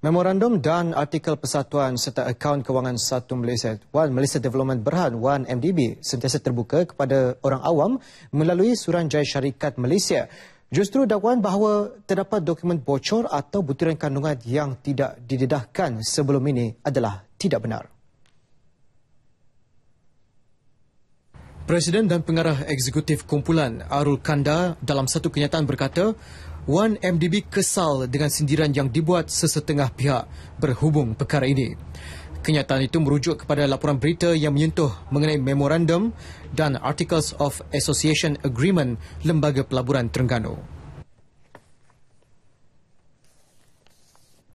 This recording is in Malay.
Memorandum dan artikel persatuan serta akaun kewangan Satu Malaysia, One Malaysia Development Berhad, One MDB, sentiasa terbuka kepada orang awam melalui Suranjaya Syarikat Malaysia. Justru dakwaan bahawa terdapat dokumen bocor atau butiran kandungan yang tidak didedahkan sebelum ini adalah tidak benar. Presiden dan Pengarah Eksekutif Kumpulan Arul Kanda dalam satu kenyataan berkata, Wan MDB kesal dengan sindiran yang dibuat sesetengah pihak berhubung perkara ini. Kenyataan itu merujuk kepada laporan berita yang menyentuh mengenai memorandum dan Articles of Association Agreement Lembaga Pelaburan Terengganu.